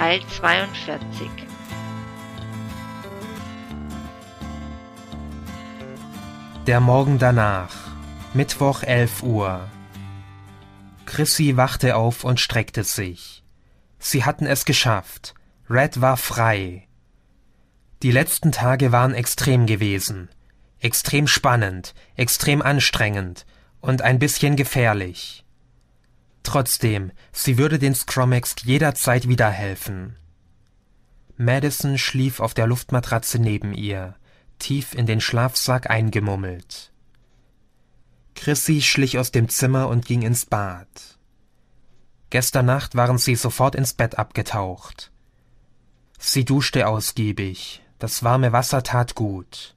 Teil 42. Der Morgen danach, Mittwoch 11 Uhr. Chrissy wachte auf und streckte sich. Sie hatten es geschafft. Red war frei. Die letzten Tage waren extrem gewesen. Extrem spannend, extrem anstrengend und ein bisschen gefährlich. Trotzdem, sie würde den Scromex jederzeit wieder helfen. Madison schlief auf der Luftmatratze neben ihr, tief in den Schlafsack eingemummelt. Chrissy schlich aus dem Zimmer und ging ins Bad. Gestern Nacht waren sie sofort ins Bett abgetaucht. Sie duschte ausgiebig, das warme Wasser tat gut.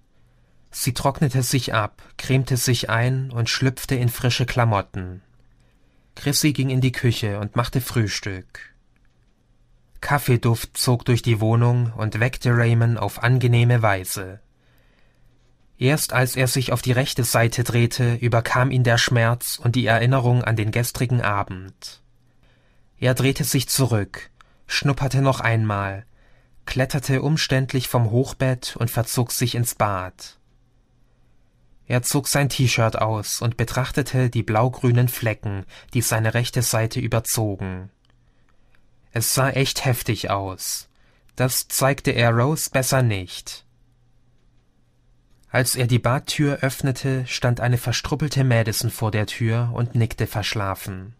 Sie trocknete sich ab, cremte sich ein und schlüpfte in frische Klamotten. Chrissy ging in die Küche und machte Frühstück. Kaffeeduft zog durch die Wohnung und weckte Raymond auf angenehme Weise. Erst als er sich auf die rechte Seite drehte, überkam ihn der Schmerz und die Erinnerung an den gestrigen Abend. Er drehte sich zurück, schnupperte noch einmal, kletterte umständlich vom Hochbett und verzog sich ins Bad er zog sein T-Shirt aus und betrachtete die blaugrünen Flecken, die seine rechte Seite überzogen. Es sah echt heftig aus. Das zeigte er Rose besser nicht. Als er die Badtür öffnete, stand eine verstruppelte Madison vor der Tür und nickte verschlafen.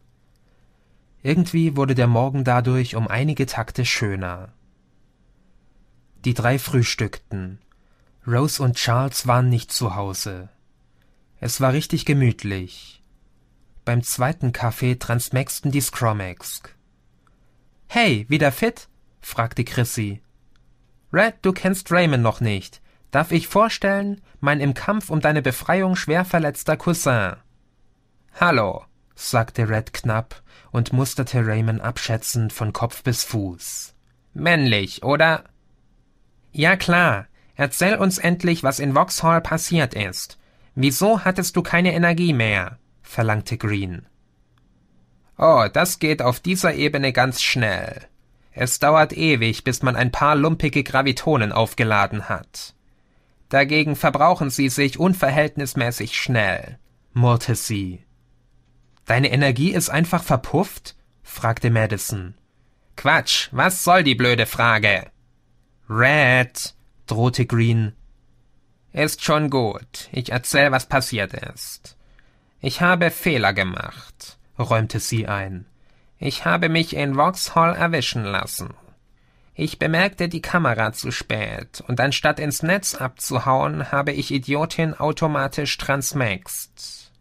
Irgendwie wurde der Morgen dadurch um einige Takte schöner. Die drei frühstückten. Rose und Charles waren nicht zu Hause. Es war richtig gemütlich. Beim zweiten Kaffee transmaxten die Scromaxk. Hey, wieder fit? fragte Chrissy. Red, du kennst Raymond noch nicht. Darf ich vorstellen, mein im Kampf um deine Befreiung schwer verletzter Cousin. Hallo, sagte Red knapp und musterte Raymond abschätzend von Kopf bis Fuß. Männlich, oder? Ja klar, Erzähl uns endlich, was in Vauxhall passiert ist. Wieso hattest du keine Energie mehr? verlangte Green. Oh, das geht auf dieser Ebene ganz schnell. Es dauert ewig, bis man ein paar lumpige Gravitonen aufgeladen hat. Dagegen verbrauchen sie sich unverhältnismäßig schnell, murrte sie. Deine Energie ist einfach verpufft? fragte Madison. Quatsch, was soll die blöde Frage? Red, drohte Green. Ist schon gut. Ich erzähl, was passiert ist. Ich habe Fehler gemacht, räumte sie ein. Ich habe mich in Vauxhall erwischen lassen. Ich bemerkte die Kamera zu spät, und anstatt ins Netz abzuhauen, habe ich Idiotin automatisch transmaxt.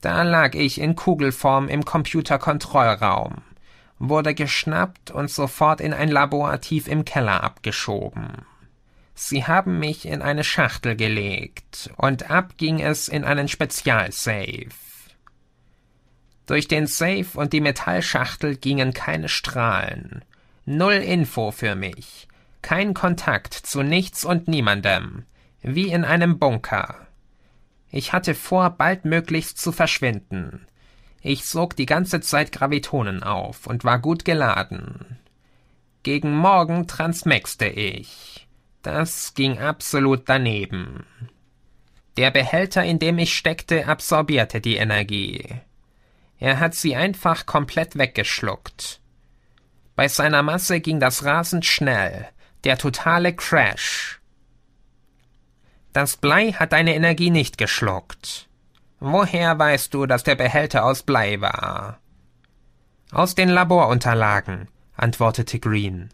Da lag ich in Kugelform im Computerkontrollraum, wurde geschnappt und sofort in ein Labor tief im Keller abgeschoben. Sie haben mich in eine Schachtel gelegt, und ab ging es in einen Spezialsafe. Durch den Safe und die Metallschachtel gingen keine Strahlen. Null Info für mich. Kein Kontakt zu nichts und niemandem. Wie in einem Bunker. Ich hatte vor, baldmöglichst zu verschwinden. Ich sog die ganze Zeit Gravitonen auf und war gut geladen. Gegen Morgen transmexte ich. Das ging absolut daneben. Der Behälter, in dem ich steckte, absorbierte die Energie. Er hat sie einfach komplett weggeschluckt. Bei seiner Masse ging das rasend schnell, der totale Crash. Das Blei hat deine Energie nicht geschluckt. Woher weißt du, dass der Behälter aus Blei war? Aus den Laborunterlagen, antwortete Green.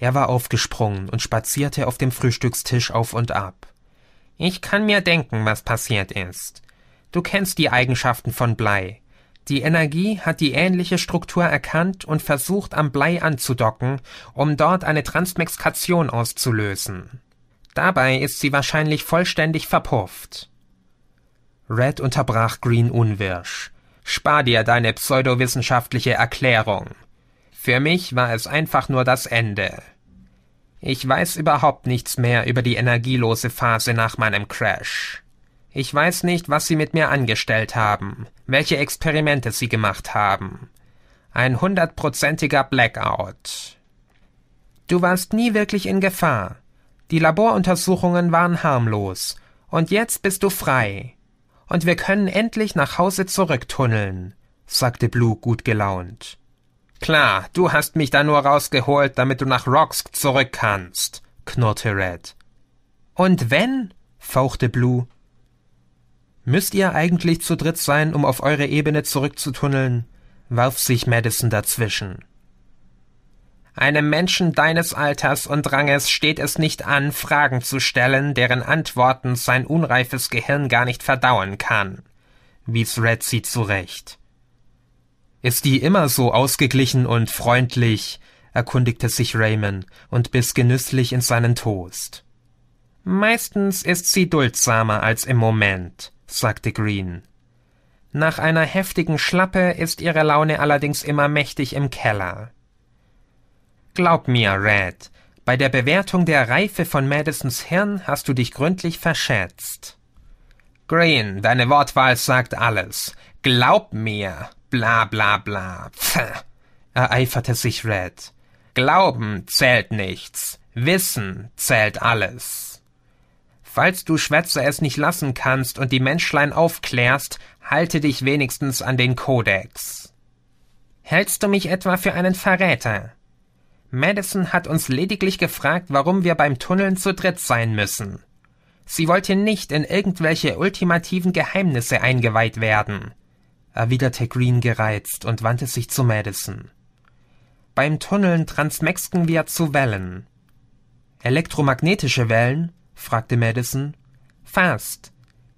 Er war aufgesprungen und spazierte auf dem Frühstückstisch auf und ab. Ich kann mir denken, was passiert ist. Du kennst die Eigenschaften von Blei. Die Energie hat die ähnliche Struktur erkannt und versucht, am Blei anzudocken, um dort eine Transmexkation auszulösen. Dabei ist sie wahrscheinlich vollständig verpufft. Red unterbrach Green unwirsch. Spar dir deine pseudowissenschaftliche Erklärung. Für mich war es einfach nur das Ende. Ich weiß überhaupt nichts mehr über die energielose Phase nach meinem Crash. Ich weiß nicht, was sie mit mir angestellt haben, welche Experimente sie gemacht haben. Ein hundertprozentiger Blackout. Du warst nie wirklich in Gefahr. Die Laboruntersuchungen waren harmlos, und jetzt bist du frei. Und wir können endlich nach Hause zurücktunneln, sagte Blue gut gelaunt. Klar, du hast mich da nur rausgeholt, damit du nach Roxk zurück kannst, knurrte Red. Und wenn? fauchte Blue. Müsst ihr eigentlich zu dritt sein, um auf eure Ebene zurückzutunneln? warf sich Madison dazwischen. Einem Menschen deines Alters und Ranges steht es nicht an, Fragen zu stellen, deren Antworten sein unreifes Gehirn gar nicht verdauen kann, wies Red sie zurecht. Ist die immer so ausgeglichen und freundlich? erkundigte sich Raymond und biss genüsslich in seinen Toast. Meistens ist sie duldsamer als im Moment, sagte Green. Nach einer heftigen Schlappe ist ihre Laune allerdings immer mächtig im Keller. Glaub mir, Red, bei der Bewertung der Reife von Madisons Hirn hast du dich gründlich verschätzt. Green, deine Wortwahl sagt alles. Glaub mir, Bla bla bla. Pff, ereiferte sich Red. Glauben zählt nichts. Wissen zählt alles. Falls du Schwätzer es nicht lassen kannst und die Menschlein aufklärst, halte dich wenigstens an den Kodex. Hältst du mich etwa für einen Verräter? Madison hat uns lediglich gefragt, warum wir beim Tunneln zu dritt sein müssen. Sie wollte nicht in irgendwelche ultimativen Geheimnisse eingeweiht werden erwiderte Green gereizt und wandte sich zu Madison. Beim Tunneln transmexten wir zu Wellen. Elektromagnetische Wellen? fragte Madison. Fast.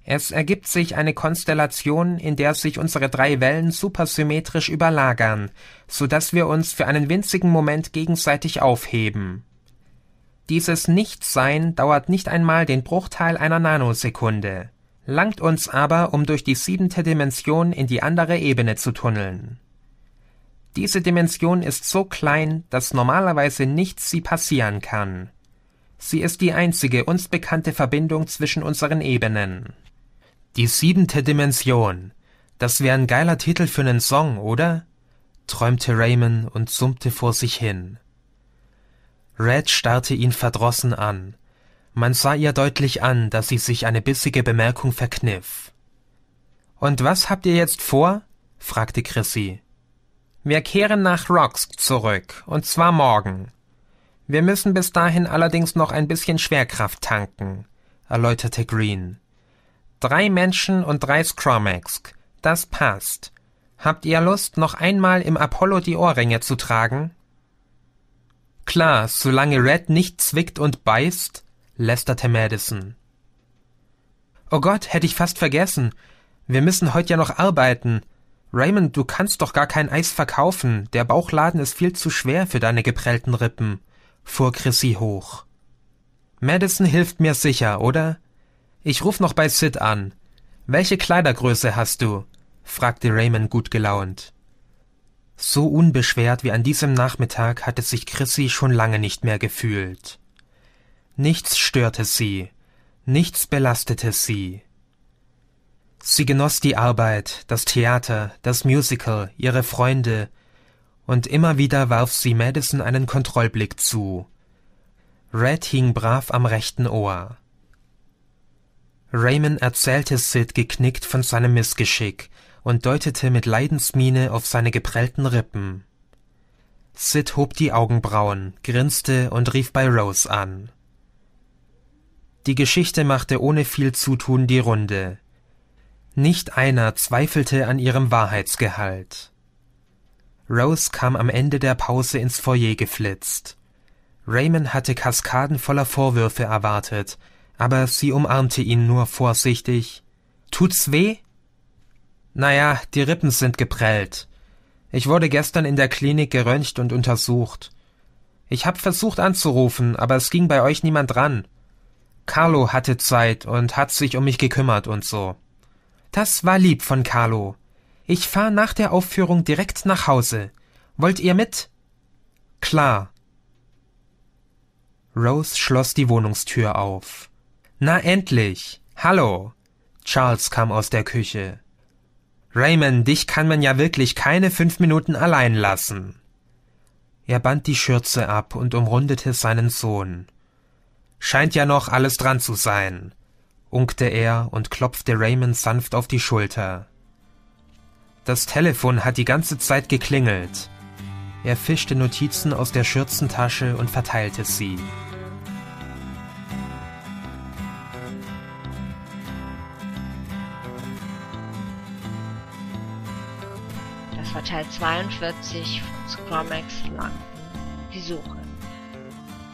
Es ergibt sich eine Konstellation, in der sich unsere drei Wellen supersymmetrisch überlagern, so dass wir uns für einen winzigen Moment gegenseitig aufheben. Dieses Nichtsein dauert nicht einmal den Bruchteil einer Nanosekunde langt uns aber, um durch die siebente Dimension in die andere Ebene zu tunneln. Diese Dimension ist so klein, dass normalerweise nichts sie passieren kann. Sie ist die einzige uns bekannte Verbindung zwischen unseren Ebenen. Die siebente Dimension. Das wäre ein geiler Titel für einen Song, oder? träumte Raymond und summte vor sich hin. Red starrte ihn verdrossen an man sah ihr deutlich an, dass sie sich eine bissige Bemerkung verkniff. Und was habt ihr jetzt vor? fragte Chrissy. Wir kehren nach Rocks zurück, und zwar morgen. Wir müssen bis dahin allerdings noch ein bisschen Schwerkraft tanken, erläuterte Green. Drei Menschen und drei Scromax. Das passt. Habt ihr Lust, noch einmal im Apollo die Ohrringe zu tragen? Klar, solange Red nicht zwickt und beißt, lästerte Madison. Oh Gott, hätte ich fast vergessen. Wir müssen heute ja noch arbeiten. Raymond, du kannst doch gar kein Eis verkaufen. Der Bauchladen ist viel zu schwer für deine geprellten Rippen, fuhr Chrissy hoch. Madison hilft mir sicher, oder? Ich ruf noch bei Sid an. Welche Kleidergröße hast du? fragte Raymond gut gelaunt. So unbeschwert wie an diesem Nachmittag hatte sich Chrissy schon lange nicht mehr gefühlt. Nichts störte sie, nichts belastete sie. Sie genoss die Arbeit, das Theater, das Musical, ihre Freunde, und immer wieder warf sie Madison einen Kontrollblick zu. Red hing brav am rechten Ohr. Raymond erzählte Sid geknickt von seinem Missgeschick und deutete mit Leidensmiene auf seine geprellten Rippen. Sid hob die Augenbrauen, grinste und rief bei Rose an. Die Geschichte machte ohne viel Zutun die Runde. Nicht einer zweifelte an ihrem Wahrheitsgehalt. Rose kam am Ende der Pause ins Foyer geflitzt. Raymond hatte Kaskaden voller Vorwürfe erwartet, aber sie umarmte ihn nur vorsichtig. Tut's weh? Naja, die Rippen sind geprellt. Ich wurde gestern in der Klinik geröntgt und untersucht. Ich hab versucht anzurufen, aber es ging bei euch niemand ran. Carlo hatte Zeit und hat sich um mich gekümmert und so. Das war lieb von Carlo. Ich fahr nach der Aufführung direkt nach Hause. Wollt ihr mit? Klar. Rose schloss die Wohnungstür auf. Na endlich. Hallo. Charles kam aus der Küche. Raymond, dich kann man ja wirklich keine fünf Minuten allein lassen. Er band die Schürze ab und umrundete seinen Sohn. Scheint ja noch alles dran zu sein, unkte er und klopfte Raymond sanft auf die Schulter. Das Telefon hat die ganze Zeit geklingelt. Er fischte Notizen aus der Schürzentasche und verteilte sie. Das war Teil 42 von Scrum Lang. Die Suche.